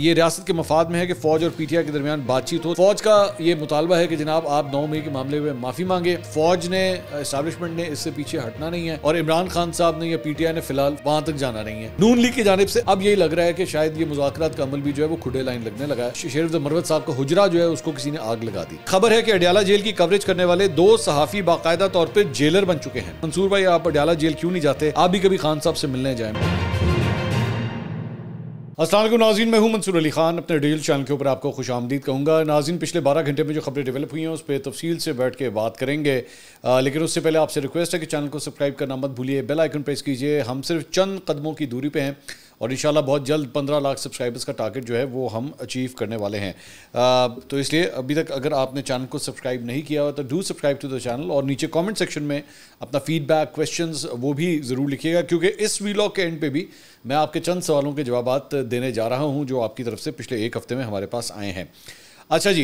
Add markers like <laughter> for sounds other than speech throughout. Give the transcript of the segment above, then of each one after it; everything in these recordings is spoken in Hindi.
ये रियासत के मफाद में है कि फौज और पीटीआई के दरमियान बातचीत हो फौज का ये मुतालबा है कि जनाब आप नौ मई के मामले में माफी मांगे फौज ने इस्टेबलिशमेंट ने इससे पीछे हटना नहीं है और इमरान खान साहब ने या पीटीआई ने फिलहाल वहां तक जाना नहीं है नून लीग की जानब से अब यही लग रहा है कि शायद ये मुजाकर का अमल भी जो है वो खुडे लाइन लगने लगा है शेर मरवत साहब का हुजरा जो है उसको किसी ने आग लगा दी खबर है की अडियाला जेल की कवरेज करने वाले दो सहाफी बाकायदा तौर पर जेलर बन चुके हैं मंसूर भाई आप अडियाला जेल क्यों नहीं जाते आप भी कभी खान साहब से मिलने जाए असलम नाजीन मैं हूँ मंसूर अली खान अपने डिजिटल चैनल के ऊपर आपको खुश आमदीद कहूँगा नाजीन पिछले बारह घंटे में जो खबरें डेवलप हुई हैं उस पर तफसील से बैठ के बात करेंगे आ, लेकिन उससे पहले आपसे रिक्वेस्ट है कि चैनल को सब्सक्राइब करना मत भूलिए बेल आइकन प्रेस कीजिए हम सिर्फ चंद कदमों की दूरी पर हैं और इन बहुत जल्द पंद्रह लाख सब्सक्राइबर्स का टारगेट जो है वो हम अचीव करने वाले हैं आ, तो इसलिए अभी तक अगर आपने चैनल को सब्सक्राइब नहीं किया हो तो do subscribe to the channel और नीचे कमेंट सेक्शन में अपना फीडबैक क्वेश्चन वो भी ज़रूर लिखिएगा क्योंकि इस वीलॉग के एंड पे भी मैं आपके चंद सवालों के जवाब देने जा रहा हूँ जो आपकी तरफ से पिछले एक हफ्ते में हमारे पास आए हैं अच्छा जी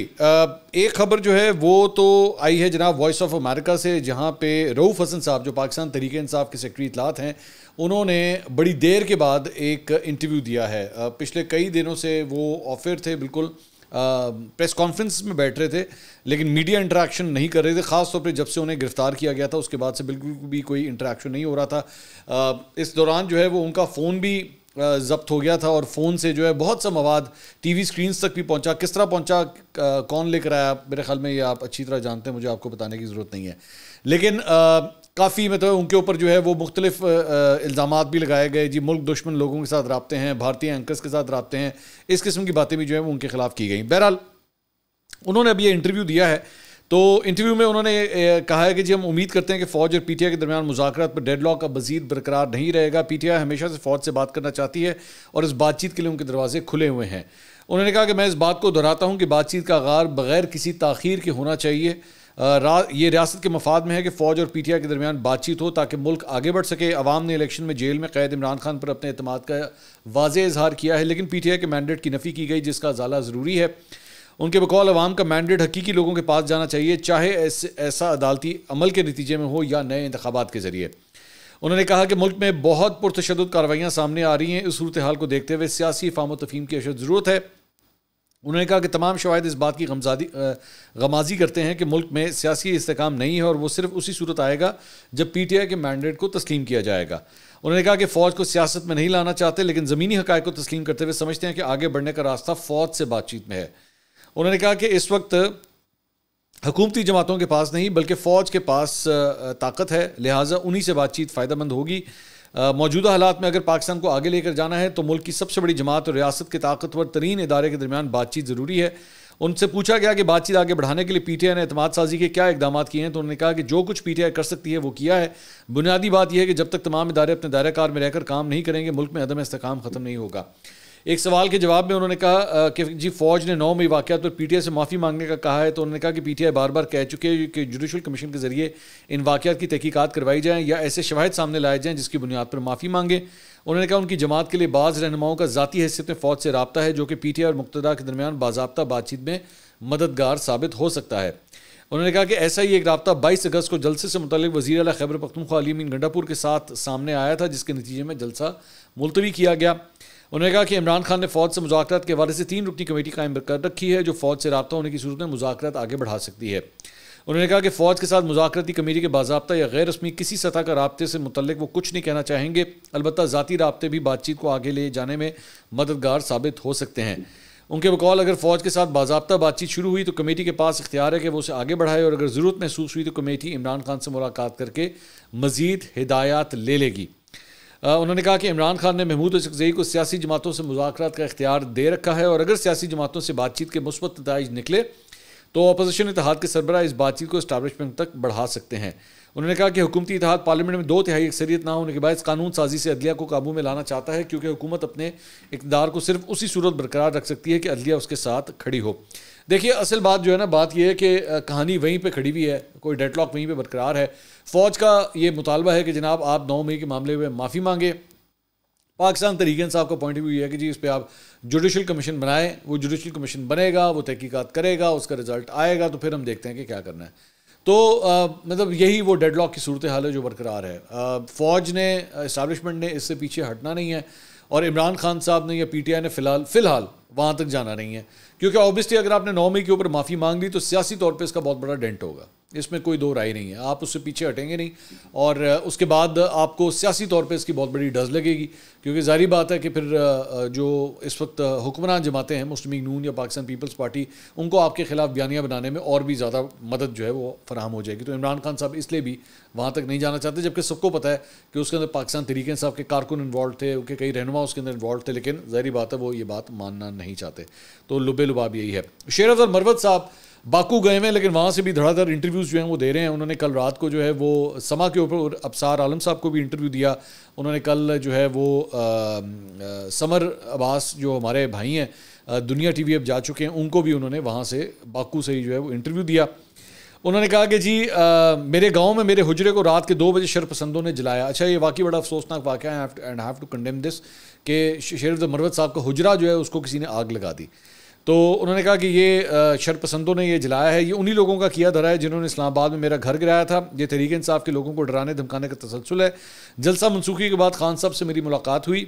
एक खबर जो है वो तो आई है जनाब वॉइस ऑफ अमेरिका से जहाँ पे रऊफ हसन साहब जो पाकिस्तान तरीके इंसाफ के सेक्रेटरी इतलात हैं उन्होंने बड़ी देर के बाद एक इंटरव्यू दिया है पिछले कई दिनों से वो ऑफिर थे बिल्कुल प्रेस कॉन्फ्रेंस में बैठ रहे थे लेकिन मीडिया इंटरेक्शन नहीं कर रहे थे ख़ास तौर पर जब से उन्हें गिरफ़्तार किया गया था उसके बाद से बिल्कुल भी कोई इंटरेक्शन नहीं हो रहा था इस दौरान जो है वो उनका फ़ोन भी जब्त हो गया था और फ़ोन से जो है बहुत सा मवाद टीवी स्क्रीन तक भी पहुंचा किस तरह पहुंचा कौन लेकर आया मेरे ख्याल में ये आप अच्छी तरह जानते हैं मुझे आपको बताने की ज़रूरत नहीं है लेकिन काफ़ी मतलब तो उनके ऊपर जो है वो मुख्तलिफ इल्ज़ाम भी लगाए गए जी मुल्क दुश्मन लोगों के साथ रबते हैं भारतीय एंकर्स के साथ रबते हैं इस किस्म की बातें भी जो है वो उनके खिलाफ की गई बहरहाल उन्होंने अभी ये इंटरव्यू दिया है तो इंटरव्यू में उन्होंने कहा है कि जी हम उम्मीद करते हैं कि फौज और पीटीआई के दरमियान मुजाकरात पर डेड लॉक का मजीद बरकरार नहीं रहेगा पीटीआई हमेशा से फौज से बात करना चाहती है और इस बातचीत के लिए उनके दरवाजे खुले हुए हैं उन्होंने कहा कि मैं इस बात को दोहराता हूँ कि बातचीत का आगार बगैर किसी तखीर के होना चाहिए ये रियासत के मफाद में है कि फ़ौज और पी टी आई के दरमियान बातचीत हो ताकि मुल्क आगे बढ़ सके अवाम ने इलेक्शन में जेल में कैद इमरान खान पर अपने अतमाद का वाज इजहार किया है लेकिन पी टी आई के मैंडेट की नफ़ी की गई जिसका अजाला ज़रूरी है उनके बकौल अवाम का मैंडेट हकीकी लोगों के पास जाना चाहिए चाहे ऐसा अदालती अमल के नतीजे में हो या नए इंतबात के ज़रिए उन्होंने कहा कि मुल्क में बहुत पुरतशद कार्रवाइयाँ सामने आ रही हैं इस सूरत हाल को देखते हुए सियासी फाम तफीम की अशद ज़रूरत है उन्होंने कहा कि तमाम शवायद इस बात की गमजादी गमाजी करते हैं कि मुल्क में सियासी इसकाम नहीं है और वो सिर्फ उसी सूरत आएगा जब पी टी आई के मैंडेट को तस्लीम किया जाएगा उन्होंने कहा कि फ़ौज को सियासत में नहीं लाना चाहते लेकिन ज़मीनी हक़ को तस्लीम करते हुए समझते हैं कि आगे बढ़ने का रास्ता फ़ौज से बातचीत में है उन्होंने कहा कि इस वक्त हकूमती जमातों के पास नहीं बल्कि फ़ौज के पास ताकत है लिहाजा उन्हीं से बातचीत फ़ायदेमंद होगी मौजूदा हालात में अगर पाकिस्तान को आगे लेकर जाना है तो मुल्क की सबसे बड़ी जमात और रियासत के ताकतवर तरीन इदारे के दरमियान बातचीत ज़रूरी है उनसे पूछा गया कि बातचीत आगे बढ़ाने के लिए पी टी आई ने अतमाद साजी के क्या इकदाम किए हैं तो उन्होंने कहा कि जो कुछ पी टी आई कर सकती है वो किया है बुनियादी बात यह है कि जब तक तमाम इदारे अपने दायरा कार में रहकर काम नहीं करेंगे मुल्क में अदम इसकाम ख़त्म नहीं होगा एक सवाल के जवाब में उन्होंने कहा कि जी फौज ने नौ मई वाक़ पर पीटीआई से माफ़ी मांगने का कहा है तो उन्होंने कहा कि पीटीआई बार बार कह चुके हैं कि जुडिशल कमीशन के ज़रिए इन वाक़ात की तहकीकत करवाई जाएँ या ऐसे शवाहद सामने लाए जाएँ जिसकी बुनियाद पर माफ़ी मांगे उन्होंने कहा उनकी जमात के लिए बाज़ रहनुमाओं का ज़ाती हैसियत में फ़ौज से रबता है जो कि पी टी आई और मुक्तदा के दरमियान बाबा बातचीत में मददगार साबित हो सकता है उन्होंने कहा कि ऐसा ही एक रबता बाईस अगस्त को जलसे से मुतल वजी अला खैबर पख्तूखा अलीमिन गंडापुर के साथ सामने आया था जिसके नतीजे में जलसा मुलतवी किया गया उन्होंने कहा कि इमरान खान ने फौज से मुजात के हवाले से तीन रुकनी कमेटी कायम कर रखी है जो फौज से रबता होने की सूरत में मुजात आगे बढ़ा सकती है उन्होंने कहा कि फ़ौज के साथ मुजाकरती कमेटी के बाबा या गैर रस्मी किसी सतह का रबते से मुतलक वो कुछ नहीं कहना चाहेंगे अलबत् ज़ाती रबते भी बातचीत को आगे ले जाने में मददगार साबित हो सकते हैं उनके बकौल अगर फ़ौज के साथ बाबा बातचीत शुरू हुई तो कमेटी के पास इख्तियार है कि वो उसे आगे बढ़ाए और अगर ज़रूरत महसूस हुई तो कमेटी इमरान खान से मुलाकात करके मज़ीद हिदायत ले लेगी उन्होंने कहा कि इमरान खान ने महमूद शकजई को सियासी जमातों से मुजाकर का इख्तियार दे रखा है और अगर सियासी जमातों से बातचीत के मुस्बत नतज निकले तो अपोजिशन इतिहाद के सरबरा इस बातचीत को इस्टबलिशमेंट तक बढ़ा सकते हैं उन्होंने कहा कि हुकूमती इतिहाद पार्लियामेंट में दो तिहाई अक्सरियत ना होने के बाद इस कानून साजी से अदलिया को काबू में लाना चाहता है क्योंकि हुकूमत अपने इकदार को सिर्फ उसी सूरत बरकरार रख सकती है कि अदलिया उसके साथ खड़ी हो देखिए असल बात जो है ना बात यह है कि कहानी वहीं पर खड़ी हुई है कोई डेडलॉक वहीं पर बरकरार है फ़ौज का ये मुतालबा है कि जनाब आप नौ मई के मामले में माफ़ी मांगे पाकिस्तान तरीके साहब का पॉइंट व्यू ये है कि जी इस पर आप जुडिशल कमीशन बनाएं वो जुडिशल कमीशन बनेगा वो तहकीकात करेगा उसका रिजल्ट आएगा तो फिर हम देखते हैं कि क्या करना है तो आ, मतलब यही वो डेडलॉक की सूरत हाल है जो बरकरार है आ, फौज ने इस्टबलिशमेंट ने इससे पीछे हटना नहीं है और इमरान खान साहब ने या पीटीआई ने फिलहाल फिलहाल वहाँ तक जाना नहीं है क्योंकि ऑब्वियसली अगर आपने नौ मई के ऊपर माफ़ी मांग ली तो सियासी तौर पर इसका बहुत बड़ा डेंट होगा इसमें कोई दो राय नहीं है आप उससे पीछे हटेंगे नहीं और उसके बाद आपको सियासी तौर पे इसकी बहुत बड़ी डज लगेगी क्योंकि जारी बात है कि फिर जो इस वक्त हुक्मरान जमाते हैं मुस्लिम नून या पाकिस्तान पीपल्स पार्टी उनको आपके खिलाफ बयानियाँ बनाने में और भी ज़्यादा मदद जो है वो फराहम हो जाएगी तो इमरान खान साहब इसलिए भी वहाँ तक नहीं जाना चाहते जबकि सबको पता है कि उसके अंदर पाकिस्तान तरीके साहब के कारकुन इन्वॉल्व थे उनके कई रहनुमा उसके अंदर इन्वॉल्व थे लेकिन जहरी बात है वो ये बात मानना नहीं चाहते तो लुबे लुबाब यही है शेर अफजल मरवत साहब बाकू गए हुए हैं लेकिन वहाँ से भी धड़ाधड़ इंटरव्यूज़ जो हैं वो दे रहे हैं उन्होंने कल रात को जो है वो समा के ऊपर अबसार आलम साहब को भी इंटरव्यू दिया उन्होंने कल जो है वो आ, आ, समर अब्बास जो हमारे भाई हैं दुनिया टीवी अब जा चुके हैं उनको भी उन्होंने वहाँ से बाकू से ही जो है वो इंटरव्यू दिया उन्होंने कहा कि जी आ, मेरे गाँव में मेरे हुजरे को रात के दो बजे शरपसंदों ने जलाया अच्छा ये वाकई बड़ा अफसोसनाक वाक़ है and have to condemn this के शेर मरवत साहब का हुजरा जो है उसको किसी ने आग लगा दी तो उन्होंने कहा कि ये शरपसंदों ने ये जलाया है ये उन्हीं लोगों का किया धरा है जिन्होंने इस्लामाबाद में मेरा घर गिराया था ये तरीके इंसाफ के लोगों को डराने धमकाने का तसलसल है जलसा मनसूखी के बाद खान साहब से मेरी मुलाकात हुई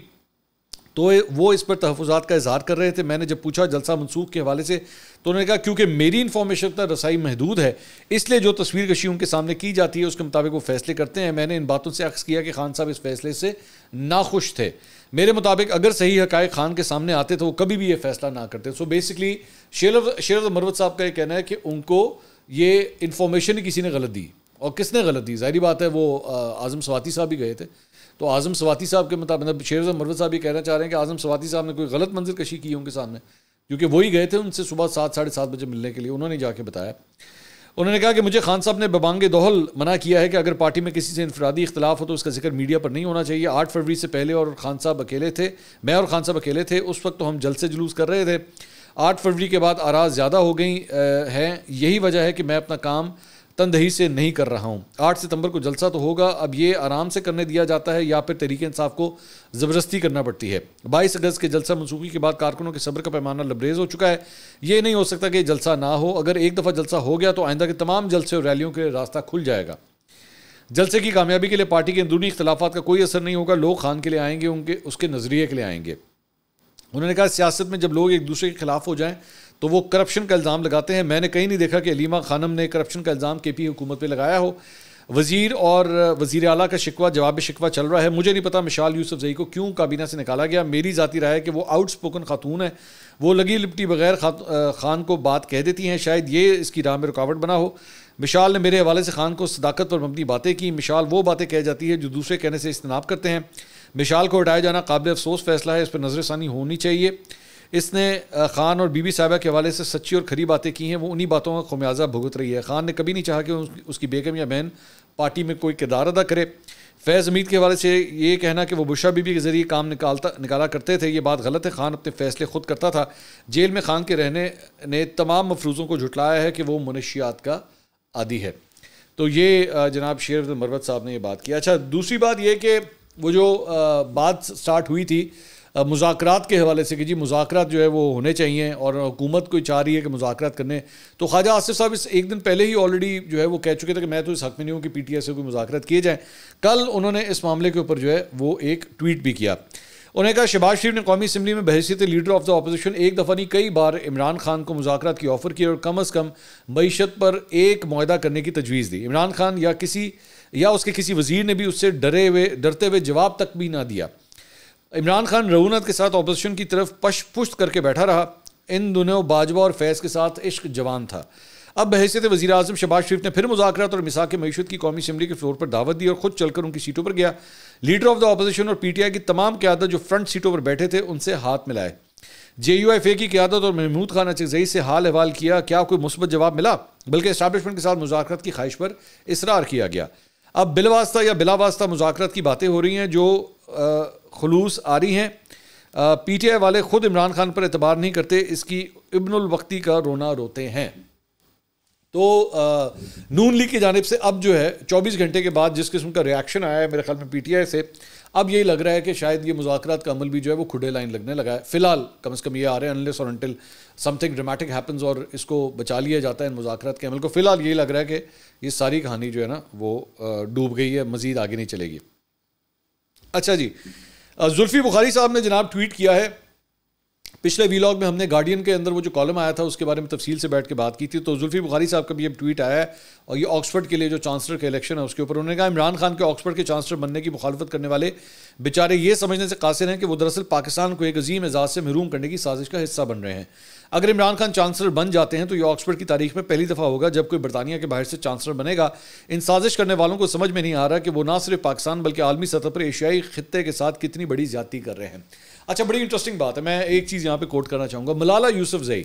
तो वो इस पर तहफात का इजहार कर रहे थे मैंने जब पूछा जलसा मनसूख के हवाले से तो उन्होंने कहा क्योंकि मेरी इन्फॉर्मेशन तक रसाई महदूद है इसलिए जो तस्वीर कशी उनके सामने की जाती है उसके मुताबिक वो फैसले करते हैं मैंने इन बातों से अक्स किया कि खान साहब इस फैसले से नाखुश थे मेरे मुताबिक अगर सही हक़ खान के सामने आते तो वो कभी भी ये फैसला ना करते सो बेसिकली शेर शेर मरवत साहब का ये कहना है कि उनको ये इन्फॉर्मेशन ही किसी ने गलत दी और किसने गलत दी जाहरी बात है वो आज़म स्वाति साहब ही गए थे तो आज़म स्वाति साहब के मुताबिक मतलब शेर मरवत साहब ये कहना चाह रहे हैं कि आज़म स्वाति साहब ने कोई गलत मंजिल कशी की उनके सामने क्योंकि वही गए थे उनसे सुबह सात साढ़े सात बजे मिलने के लिए उन्होंने जाके बताया उन्होंने कहा कि मुझे खान साहब ने बबांगे दोहल मना किया है कि अगर पार्टी में किसी से इंफरादी इख्तलाफ हो तो उसका जिक्र मीडिया पर नहीं होना चाहिए आठ फरवरी से पहले और खान साहब अकेले थे मैं और खान साहब अकेले थे उस वक्त तो हम जलसे जुलूस कर रहे थे आठ फरवरी के बाद आराज ज़्यादा हो गई हैं यही वजह है कि मैं अपना काम तनदही से नहीं कर रहा हूँ आठ सितंबर को जलसा तो होगा अब ये आराम से करने दिया जाता है या फिर तरीके इंसाफ को ज़बरदस्ती करना पड़ती है बाईस अगस्त के जलसा मनसूखी के बाद कारकुनों के सब्र का पैमाना लबरेज हो चुका है ये नहीं हो सकता कि जलसा ना हो अगर एक दफ़ा जलसा हो गया तो आइंदा के तमाम जलसे और रैलियों के रास्ता खुल जाएगा जलसे की कामयाबी के लिए पार्टी के अंदरूनी इख्तलाफा का कोई असर नहीं होगा लोग खान के लिए आएंगे उनके उसके नज़रिए के लिए आएंगे उन्होंने कहा सियासत में जब लोग एक दूसरे के खिलाफ हो जाएं तो वो करप्शन का इल्ज़ाम लगाते हैं मैंने कहीं नहीं देखा कि अलीमा खानम ने करप्शन का इल्ज़ाम के पी हुकूमत पर लगाया हो वज़ीर और वज़ी अला का शिकवा जवाब शिकवा चल रहा है मुझे नहीं पता मिशाल यूसुफ जई को क्यों काबीना से निकाला गया मेरी ज़ाती राय है कि वो आउट स्पोकन खातून है वो लगी लिपटी बगैर खान को बात कह देती हैं शायद ये इसकी राह में रुकावट बना हो मिशाल ने मेरे हवाले से खान को सदाकत पर मबनी बातें की मिशाल वो बातें कह जाती है जो दूसरे कहने से इजनाब करते हैं मिशाल को हटाया जाना काबिल अफसोस फैसला है इस पर नज़रसानी होनी चाहिए इसने खान और बीबी साहबा के हवाले से सच्ची और खरी बातें की हैं वो उन्हीं बातों का खमियाजा भुगत रही है खान ने कभी नहीं चाहा कि उसकी बेगम या बहन पार्टी में कोई किरदार अदा करे फैज़ हमीद के हवाले से ये कहना कि वो बुशा बीबी के ज़रिए काम निकालता निकाला करते थे ये बात गलत है खान अपने फैसले खुद करता था जेल में खान के रहने ने तमाम मफरूज़ों को जुटलाया है कि वो मनशियात का आदि है तो ये जनाब शेर मरवत साहब ने ये बात की अच्छा दूसरी बात यह कि वो जो बात स्टार्ट हुई थी मुजाकरात के हवाले से कि जी मुजाकर जो है वो होने चाहिए और हुकूमत कोई चाह रही है कि मुजाकर करने तो ख्वाजा आसिफ साहब इस एक दिन पहले ही ऑलरेडी जो है वो कह चुके थे कि मैं तो इस हक में नहीं हूँ कि पी टी आई से कोई मुजाकर किए जाएँ कल उन्होंने इस मामले के ऊपर जो है वो एक ट्वीट भी किया उन्होंने कहा शबाज शरीफ ने कौमी असम्बली में बहसीत लीडर ऑफ द अपोजिशन एक दफ़ा नहीं कई बार इमरान खान को मुजाकर की ऑफर की और कम अज़ कम मीशत पर एक माहा करने की तजवीज़ दी इमरान खान या किसी या उसके किसी वजीर ने भी उससे डरे हुए डरते हुए जवाब तक भी ना दिया इमरान खान रघुनाथ के साथ ऑपोजिशन की तरफ पश पुश्त करके बैठा रहा इन दोनों बाजवा और फैज़ के साथ इश्क जवान था अब बहसीत वजी अजम शबाज शरीफ ने फिर मुजाकर और मिसा के मीशत की कौमी असम्बली के फ्लोर पर दावत दी और खुद चलकर उनकी सीटों पर गया लीडर ऑफ द अपोजिशन और पी टी आई की तमाम क्यादत जो फ्रंट सीटों पर बैठे थे उनसे हाथ मिलाए जे यू एफ ए की क्यादत और महमूद खान अचकजई से हाल अहवाल किया क्या कोई मुस्बत जवाब मिला बल्कि इस्टाबलिशमेंट के साथ मुजाकरत की ख्वाहिश पर इसरार किया गया अब बिलवास्ता या बिलावास्ता मुजाकरत की बातें हो रही हैं जो आ, खलूस आ रही हैं पी टी आई वाले ख़ुद इमरान खान पर एतबार नहीं करते इसकी इब्नुलवक्ती का रोना रोते हैं तो आ, नून लीग की जानब से अब जो है 24 घंटे के बाद जिस किस्म का रिएक्शन आया है मेरे ख्याल में पी टी आई से अब यही लग रहा है कि शायद ये मुजात का अमल भी जो है वो खुडे लाइन लगने लगा है फिलहाल कम अज़ कम ये आ रहे हैं अनलेस और अनटिल समथिंग ड्रामेटिक हैपन्स और इसको बचा लिया जाता है इन मुजाकर के अमल को फ़िलहाल यही लग रहा है कि ये सारी कहानी जो है ना वो डूब गई है मज़ीद आगे नहीं चलेगी अच्छा जी जुल्फ़ी बुखारी साहब ने जनाब ट्वीट किया है पिछले वीलॉग में हमने गार्डियन के अंदर वो जो कॉलम आया था उसके बारे में तफसील से बैठ के बात की थी तो जुल्फी बुखारी साहब का भी एक ट्वीट आया है और ये ऑक्सफर्ड के लिए जो चांसलर का इलेक्शन है उसके ऊपर उन्होंने कहा इमरान खान के ऑक्सफर्ड के चांसलर बनने की मुखालफत करने वाले बेचारे ये समझने से कासिर हैं कि वो दरअसल पाकिस्तान को एक अजीम एजाज से महरूम करने की साजिश का हिस्सा बन रहे हैं अगर इमरान खान चांसलर बन जाते हैं तो ये ऑक्सफर्ड की तारीख में पहली दफ़ा होगा जब कोई बरतानिया के बाहर से चांसलर बनेगा इन साजिश करने वालों को समझ में नहीं आ रहा कि वो ना सिर्फ पाकिस्तान बल्कि आलमी सतह पर एशियाई खत्े के साथ कितनी बड़ी ज्यादा कर रहे हैं अच्छा बड़ी इंटरेस्टिंग बात है मैं एक चीज़ यहाँ पे कोट करना चाहूँगा Malala Yousafzai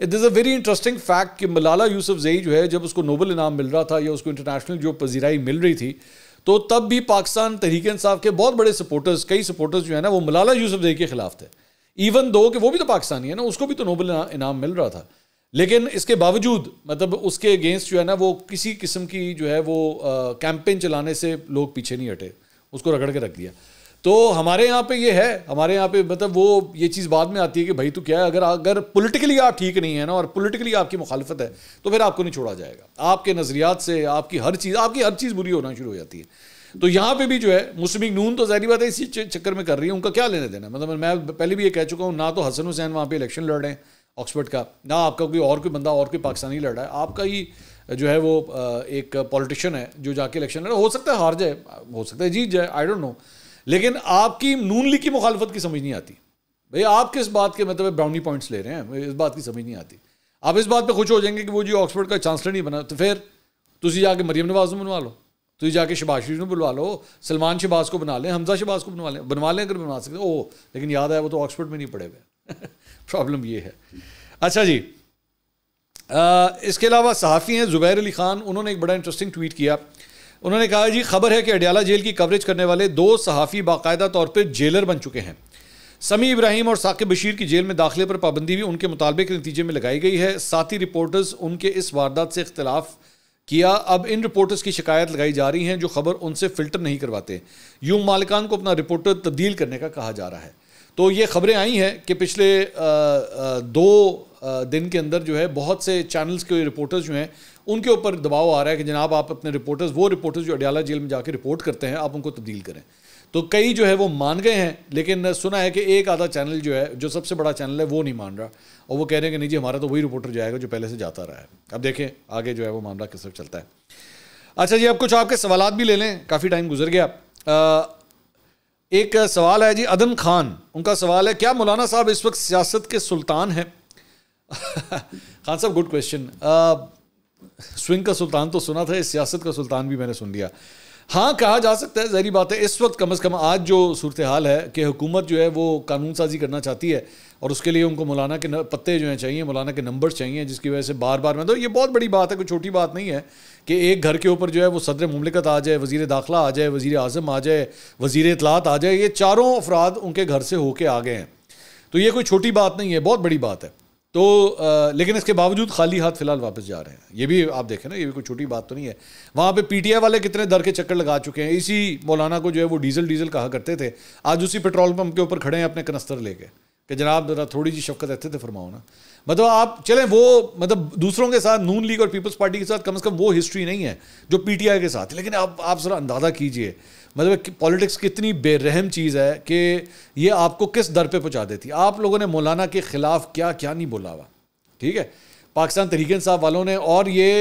it is a very interesting fact कि मलाला यूसुफ जई जो है जब उसको नोबल इनाम मिल रहा था या उसको इंटरनेशनल जो पजीराई मिल रही थी तो तब भी पाकिस्तान तहरीक इंसाफ के बहुत बड़े सपोर्टर्स कई सपोर्टर्स जो है ना वो मलाला यूसुफ जई के खिलाफ थे इवन दो कि वो भी तो पाकिस्तानी है ना उसको भी तो नोबल इनाम मिल रहा था लेकिन इसके बावजूद मतलब उसके अगेंस्ट जो है ना वो किसी किस्म की जो है वो कैंपेन चलाने से लोग पीछे नहीं हटे उसको रगड़ के रख दिया तो हमारे यहाँ पे ये है हमारे यहाँ पे मतलब वो ये चीज़ बाद में आती है कि भाई तो क्या है अगर अगर पोलिटिकली आप ठीक नहीं है ना और पोलिटिकली आपकी मुखालफत है तो फिर आपको नहीं छोड़ा जाएगा आपके नज़रियात से आपकी हर चीज़ आपकी हर चीज़ बुरी होना शुरू हो जाती है तो यहाँ पे भी जो है मुस्लिम नून तो जहरी बात है इसी चक्कर में कर रही है उनका क्या लेने देना मतलब मैं पहले भी ये कह चुका हूँ ना तो हसन हुसैन वहाँ पे इलेक्शन लड़ रहे हैं ऑक्सफर्ड का ना आपका कोई और कोई बंदा और कोई पाकिस्तानी लड़ रहा है आपका ही जो है वो एक पॉलिटिशियन है जो जाके इलेक्शन लड़ हो सकता है हार जाए हो सकता है जीत जाए आई डोंट नो लेकिन आपकी नून लीग की मुखालफत की समझ नहीं आती भाई आप किस बात के मतलब ब्राउनी पॉइंट्स ले रहे हैं इस बात की समझ नहीं आती आप इस बात पे खुश हो जाएंगे कि वो जी ऑक्सफोर्ड का चांसलर नहीं बना तो फिर तुझे जाके मरियम नवाज में बनवा लो तुझे जाके शबाज शरीफ में बुलवा लो सलमान शबाज को बना लें हमजा शबाज को बनवा लें बनवा लें अगर बनवा सकते ओ लेकिन याद आया वो तो ऑक्सफोर्ड में नहीं पड़े हुए प्रॉब्लम <laughs> ये है अच्छा जी आ, इसके अलावा सहाफ़ी हैं ज़ुबैर अली ख़ान उन्होंने एक बड़ा इंटरेस्टिंग ट्वीट किया उन्होंने कहा जी खबर है कि अडयाला जेल की कवरेज करने वाले दो सहाफ़ी बाकायदा तौर पर जेलर बन चुके हैं समी इब्राहिम और साकिब बशीर की जेल में दाखिले पर पाबंदी भी उनके मुतालबे के नतीजे में लगाई गई है साथ ही रिपोर्टर्स उनके इस वारदात से इख्तलाफ किया अब इन रिपोर्टर्स की शिकायत लगाई जा रही हैं जो खबर उनसे फ़िल्टर नहीं करवाते यूं मालिकान को अपना रिपोर्टर तब्दील करने का कहा जा रहा है तो ये खबरें आई हैं कि पिछले दो दिन के अंदर जो है बहुत से चैनल्स के रिपोर्टर्स जो हैं उनके ऊपर दबाव आ रहा है कि जनाब आप अपने रिपोर्टर्स वो रिपोर्टर्स जो अडियाला जेल में जाके रिपोर्ट करते हैं आप उनको तब्दील करें तो कई जो है वो मान गए हैं लेकिन सुना है कि एक आधा चैनल जो है जो सबसे बड़ा चैनल है वो नहीं मान रहा और वो कह रहे हैं कि नहीं जी हमारा तो वही रिपोर्टर जाएगा जो पहले से जाता रहा है अब देखें आगे जो है वो मामला किस तरफ चलता है अच्छा जी अब कुछ आपके सवाल भी ले लें काफ़ी टाइम गुजर गया एक सवाल है जी अदन खान उनका सवाल है क्या मौलाना साहब इस वक्त सियासत के सुल्तान हैं <laughs> खान साहब गुड क्वेश्चन स्विंग का सुल्तान तो सुना था इस सियासत का सुल्तान भी मैंने सुन लिया हाँ कहा जा सकता है जहरी बात है इस वक्त कम अज़ कम आज जो सूरत हाल है कि हुकूमत जो है वो कानून साजी करना चाहती है और उसके लिए उनको मौलाना के पत्ते जो हैं चाहिए मौलाना के नंबर्स चाहिए जिसकी वजह से बार बार मैं तो ये बहुत बड़ी बात है कोई छोटी बात नहीं है कि एक घर के ऊपर जो है वो सदर ममलिकत आ जाए वजीर दाखिला आ जाए वजीर अजम आ जाए वजीर इतलात आ जाए ये चारों अफराद उनके घर से होके आ गए हैं तो ये कोई छोटी बात नहीं है बहुत बड़ी बात है तो आ, लेकिन इसके बावजूद खाली हाथ फिलहाल वापस जा रहे हैं ये भी आप देखें ना ये भी कोई छोटी बात तो नहीं है वहाँ पे पीटीआई वाले कितने दर के चक्कर लगा चुके हैं इसी मौलाना को जो है वो डीजल डीजल कहा करते थे आज उसी पेट्रोल पंप के ऊपर खड़े हैं अपने कनस्तर लेके कि जनाब जरा थोड़ी सी शफकत रहते थे फरमाओ ना मतलब आप चलें वो मतलब दूसरों के साथ नून लीग और पीपल्स पार्टी के साथ कम से कम वो हिस्ट्री नहीं है जो पी के साथ लेकिन आप जरा अंदाज़ा कीजिए मतलब पॉलिटिक्स कितनी बेरहम चीज़ है कि ये आपको किस दर पे पहुंचा देती है आप लोगों ने मौलाना के ख़िलाफ़ क्या क्या नहीं बोला हुआ ठीक है पाकिस्तान तरीकन साहब वालों ने और ये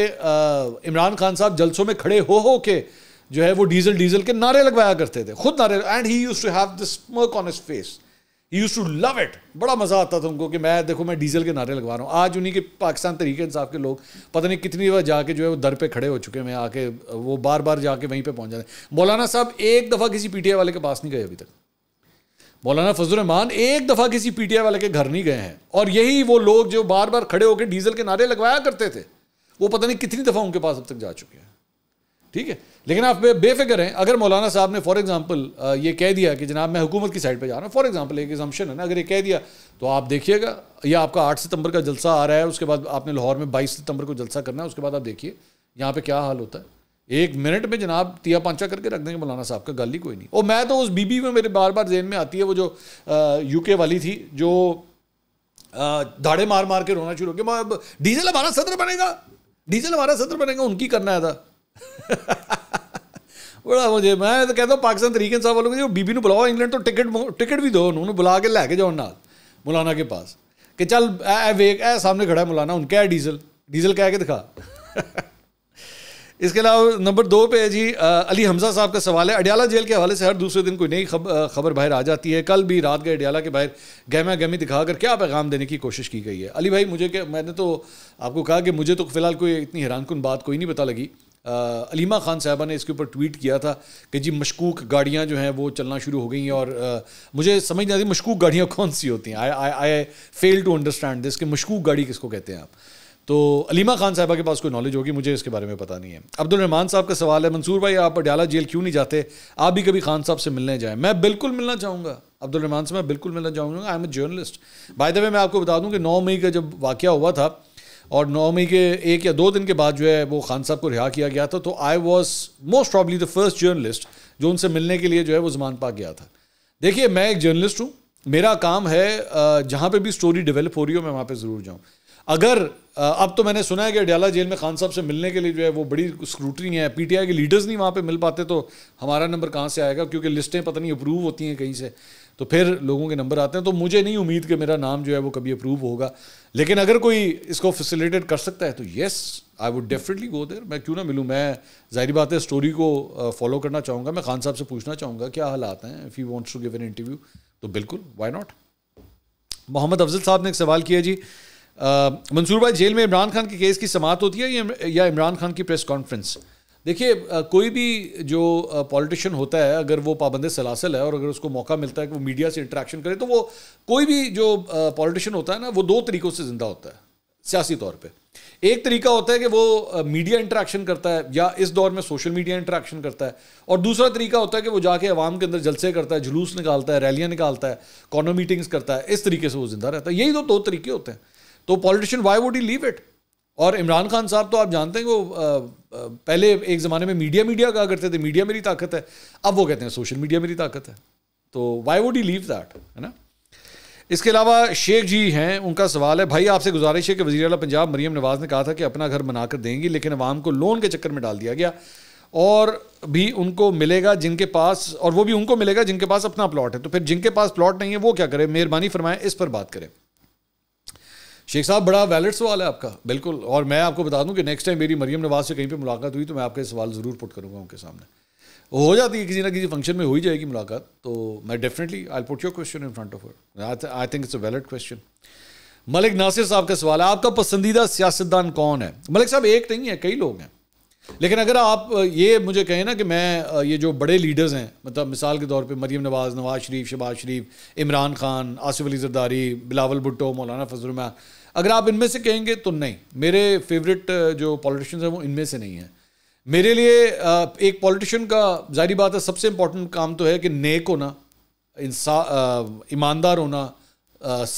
इमरान खान साहब जलसों में खड़े हो हो के जो है वो डीजल डीजल के नारे लगवाया करते थे खुद नारे and he used to have the smoke on his face used to love it बड़ा मज़ा आता था उनको कि मैं देखो मैं डीजल के नारे लगवा रहा हूँ आज उन्हीं के पाकिस्तान तरीके इंसाफ के लोग पता नहीं कितनी बार जाके जो है वो दर पे खड़े हो चुके हैं आके वो बार बार जाके वहीं पे पहुंच जाते हैं मौलाना साहब एक दफ़ा किसी पीटीआई वाले के पास नहीं गए अभी तक मौलाना फजलरहमान एक दफ़ा किसी पीटीआई वाले के घर नहीं गए हैं और यही वो लोग जो बार बार खड़े होकर डीजल के नारे लगवाया करते थे वो पता नहीं कितनी दफ़ा उनके पास अब तक जा चुके हैं ठीक है लेकिन आप बेफिक्र हैं अगर मौलाना साहब ने फॉर एग्जांपल ये कह दिया कि जनाब मैं हुकूमत की साइड पे जा रहा हूँ फॉर एग्जांपल एक एग्जाम्पन है ना अगर ये कह दिया तो आप देखिएगा या आपका आठ सितंबर का जलसा आ रहा है उसके बाद आपने लाहौर में बाईस सितंबर को जलसा करना है उसके बाद आप देखिए यहाँ पर क्या हाल होता है एक मिनट में जनाब तिया पांचा करके रख देंगे मौलाना साहब का ही कोई नहीं और मैं तो उस बीबी में मेरे बार बार जहन में आती है वो जो यूके वाली थी जो धाड़े मार मार के रोना शुरू हो गया डीजल हमारा सदर बनेगा डीजल हमारा सदर बनेगा उनकी करना था बड़ा मुझे मैं तो कहता हूँ पाकिस्तान तरीके साहब वालों को बीबी ने बुलाओ इंग्लैंड तो टिकट टिकट भी दो उन्होंने बुला के लैके जाओ ना मौलाना के पास कि चल ए वे ए सामने खड़ा है मौलाना उनका है डीजल डीजल कह के दिखा <laughs> इसके अलावा नंबर दो पे जी आ, अली हमजा साहब का सवाल है अडियाला जेल के हवाले से हर दूसरे दिन कोई नई खब, खबर बाहर आ जाती है कल भी रात गए अडियाला के बाहर गहमा गहमी दिखाकर क्या पैगाम देने की कोशिश की गई है अली भाई मुझे क्या मैंने तो आपको कहा कि मुझे तो फिलहाल कोई इतनी हैरानकुन बात कोई नहीं पता लगी अलीमा खान साहबा ने इसके ऊपर ट्वीट किया था कि जी मशकूक गाड़ियाँ जो हैं वो चलना शुरू हो गई हैं और आ, मुझे समझ नहीं आती मशकूक गाड़ियाँ <laughs> कौन सी होती हैं I I I fail to understand this कि मशकूक गाड़ी किसको कहते हैं आप तो अलीमा खान साहबा के पास कोई नॉलेज होगी मुझे इसके बारे में पता नहीं है अब्दुल रहमान साहब का सवाल है मंसूर भाई आप अड्याला जेल क्यों नहीं जाते आप भी कभी खान साहब से मिलने जाएं मैं बिल्कुल मिलना चाहूँगा अब्दुलरहमान से मैं बिल्कुल मिलना चाहूँगा I am a journalist by the way मैं आपको बता दूँ कि नौ मई का जब वाक़ हुआ था और नौमी के एक या दो दिन के बाद जो है वो खान साहब को रिहा किया गया था तो I was most probably the first journalist जो उनसे मिलने के लिए जो है वो जमान पा गया था देखिए मैं एक जर्नलिस्ट हूँ मेरा काम है जहाँ पे भी स्टोरी डेवलप हो रही हो मैं वहाँ पे ज़रूर जाऊँ अगर अब तो मैंने सुना है कि अडियाला जेल में खान साहब से मिलने के लिए जो है वो बड़ी स्क्रूटनी है पीटीआई के लीडर्स नहीं वहाँ पे मिल पाते तो हमारा नंबर कहाँ से आएगा क्योंकि लिस्टें पता नहीं अप्रूव होती हैं कहीं से तो फिर लोगों के नंबर आते हैं तो मुझे नहीं उम्मीद कि मेरा नाम जो है वो कभी अप्रूव होगा लेकिन अगर कोई इसको फैसिलिटेट कर सकता है तो yes I would definitely go there मैं क्यों ना मिलूँ मैं जाहिर बात है स्टोरी को फॉलो करना चाहूँगा मैं खान साहब से पूछना चाहूँगा क्या हालात हैं if you wants to give an interview तो बिल्कुल वाई नॉट मोहम्मद अफजल साहब ने एक सवाल किया जी मंसूर भाई जेल में इमरान खान के केस की समात होती है या इमरान खान की प्रेस कॉन्फ्रेंस देखिए कोई भी जो पॉलिटिशियन होता है अगर वो पाबंद सलासल है और अगर उसको मौका मिलता है कि वो मीडिया से इंटरेक्शन करे तो वो कोई भी जो पॉलिटिशियन होता है ना वो दो तरीक़ों से ज़िंदा होता है सियासी तौर पे एक तरीका होता है कि वो मीडिया इंटरेक्शन करता है या इस दौर में सोशल मीडिया इंटरेक्शन करता है और दूसरा तरीका होता है कि वो जाके अवाम के अंदर जलसे करता है जुलूस निकालता है रैलियाँ निकालता है कॉर्नर मीटिंग्स करता है इस तरीके से वो ज़िंदा रहता है यही तो दो तरीके होते हैं तो politician why would he leave it और इमरान खान साहब तो आप जानते हैं वो पहले एक ज़माने में मीडिया मीडिया कहा करते थे मीडिया मेरी ताकत है अब वो कहते हैं सोशल मीडिया मेरी ताकत है तो why would you leave that है ना इसके अलावा शेख जी हैं उनका सवाल है भाई आपसे गुजारिश है कि वजी अला पंजाब मरीम नवाज़ ने कहा था कि अपना घर बना कर देंगी लेकिन अवाम को लोन के चक्कर में डाल दिया गया और भी उनको मिलेगा जिनके पास और वो भी उनको मिलेगा जिनके पास अपना प्लॉट है तो फिर जिनके पास प्लॉट नहीं है वो क्या करें मेहरबानी फरमाएं इस पर बात करें शेख साहब बड़ा वैलिड सवाल है आपका बिल्कुल और मैं आपको बता दूं कि नेक्स्ट टाइम मेरी मरियम नवाज से कहीं पे मुलाकात हुई तो मैं आपके सवाल ज़रूर पुट करूंगा उनके सामने हो जाती है किसी ना किसी फंक्शन में हो ही जाएगी मुलाकात तो मैं definitely I put your question in front of her I think it's a valid question Malik Nasir sahab का सवाल है आपका पसंदीदा सियासतदान कौन है मलिक साहब एक नहीं है कई लोग हैं लेकिन अगर आप ये मुझे कहें ना कि मैं ये जो बड़े लीडर्स हैं मतलब मिसाल के तौर पे मरीम नवाज़ नवाज शरीफ शबाज शरीफ इमरान खान आसिफ अली जरदारी बिलावल भुट्टो मौलाना मैं अगर आप इनमें से कहेंगे तो नहीं मेरे फेवरेट जो पॉलिटिशियंस हैं वो इनमें से नहीं हैं मेरे लिए एक पॉलिटिशियन का जारी बात है सबसे इम्पॉर्टेंट काम तो है कि नेक होना इंसा ईमानदार होना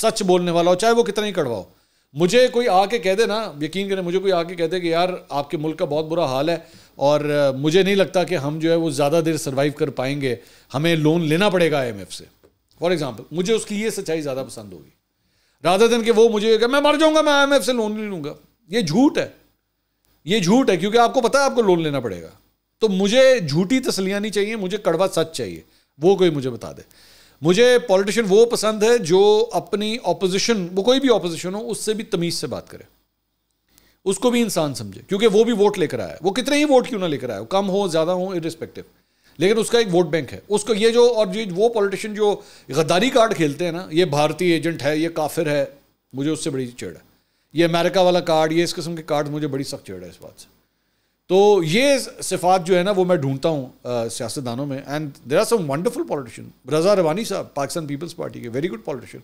सच बोलने वाला हो चाहे वो कितना ही कड़वा हो मुझे कोई आके कह दे ना यकीन करें मुझे कोई आके कह दे कि यार आपके मुल्क का बहुत बुरा हाल है और मुझे नहीं लगता कि हम जो है वो ज़्यादा देर सर्वाइव कर पाएंगे हमें लोन लेना पड़ेगा आई से फॉर एग्ज़ाम्पल मुझे उसकी ये सच्चाई ज़्यादा पसंद होगी राधा दिन के वो मुझे कह मैं मर जाऊँगा मैं आई से लोन नहीं लूँगा ये झूठ है ये झूठ है क्योंकि आपको पता है आपको लोन लेना पड़ेगा तो मुझे झूठी तसलियाँ नहीं चाहिए मुझे कड़वा सच चाहिए वो कोई मुझे बता दे मुझे पॉलिटिशियन वो पसंद है जो अपनी ऑपोजिशन वो कोई भी ऑपोजिशन हो उससे भी तमीज से बात करे उसको भी इंसान समझे क्योंकि वो भी वोट लेकर आया है वो कितने ही वोट क्यों ना लेकर आया हो कम हो ज़्यादा हो इरिस्पेक्टिव लेकिन उसका एक वोट बैंक है उसको ये जो और जो वो पॉलिटिशियन जो गद्दारी कार्ड खेलते हैं ना ये भारतीय एजेंट है ये काफिर है मुझे उससे बड़ी चेड़ है ये अमेरिका वाला कार्ड ये इस किस्म के कार्ड मुझे बड़ी सख्त चेड़ है इस बात से तो ये सिफात जो है ना वो मैं ढूंढता हूँ सियासतदानों में and there are some wonderful politician Raza Rabbani sahab Pakistan Peoples party के very good politician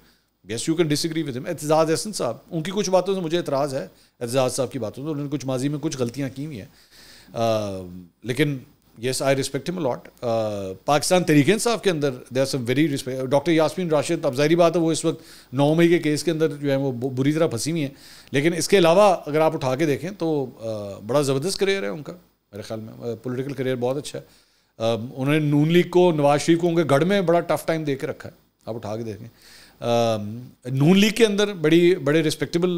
yes you can disagree with him Aitzaz Ahsan sahab उनकी कुछ बातों से मुझे एतराज़ है एतजाज़ साहब की बातों से उन्होंने कुछ माजी में कुछ गलतियाँ की हुई हैं लेकिन yes I respect him a lot Pakistan Tehreek Insaf के अंदर they are some very respect doctor Yasmin Rashid अब जहरी बात है वो इस वक्त नौ मई के केस के अंदर जो है वो बुरी तरह फंसी हुई हैं लेकिन इसके अलावा अगर आप उठा के देखें तो बड़ा ज़बरदस्त करियर है उनका मेरे ख्याल में पोलिटिकल करियर बहुत अच्छा है उन्होंने नून लीग को नवाज शरीफ को उनके गढ़ में बड़ा टफ टाइम दे के रखा है आप उठा के देखें नून लीग के अंदर बड़ी बड़े रिस्पेक्टेबल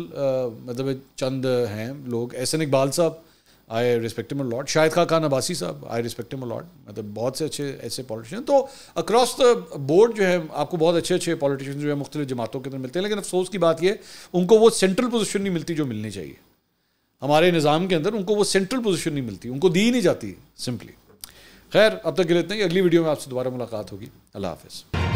मतलब चंद हैं लोग एन Iqbal sahab I respect him lot Shahid खा खान अबासी साहब आई रिस्पेक्ट हिम लॉट मतलब बहुत से अच्छे ऐसे पॉलिटिशियन तो अक्रॉस द बोर्ड जो है आपको बहुत अच्छे अच्छे पॉलिटिशियन जो है मुख्तलि जमातों के अंदर मिलते हैं लेकिन अफसोस की बात यह उनको वो सेंट्रल पोजिशन नहीं मिलती जो मिलनी चाहिए हमारे निज़ाम के अंदर उनको वो सेंट्रल पोजिशन नहीं मिलती उनको दी ही नहीं जाती सिंपली खैर अब तक गिले हैं कि अगली वीडियो में आपसे दोबारा मुलाकात होगी अल्लाह हाफिज़